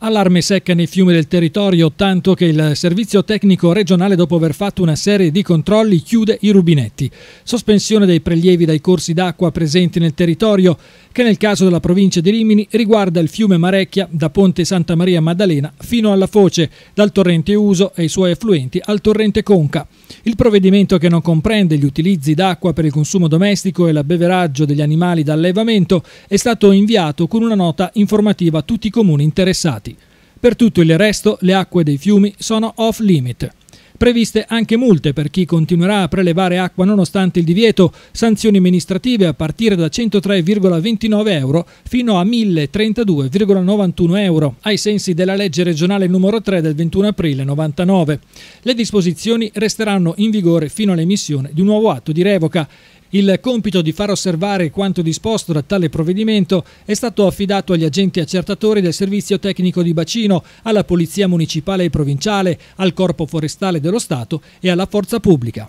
Allarme secca nei fiumi del territorio, tanto che il servizio tecnico regionale, dopo aver fatto una serie di controlli, chiude i rubinetti. Sospensione dei prelievi dai corsi d'acqua presenti nel territorio, che nel caso della provincia di Rimini riguarda il fiume Marecchia da Ponte Santa Maria Maddalena fino alla foce, dal torrente Uso e i suoi affluenti al torrente Conca. Il provvedimento che non comprende gli utilizzi d'acqua per il consumo domestico e l'abbeveraggio degli animali da allevamento è stato inviato con una nota informativa a tutti i comuni interessati. Per tutto il resto le acque dei fiumi sono off limit. Previste anche multe per chi continuerà a prelevare acqua nonostante il divieto, sanzioni amministrative a partire da 103,29 euro fino a 1032,91 euro, ai sensi della legge regionale numero 3 del 21 aprile 99. Le disposizioni resteranno in vigore fino all'emissione di un nuovo atto di revoca il compito di far osservare quanto disposto da tale provvedimento è stato affidato agli agenti accertatori del Servizio Tecnico di Bacino, alla Polizia Municipale e Provinciale, al Corpo Forestale dello Stato e alla Forza Pubblica.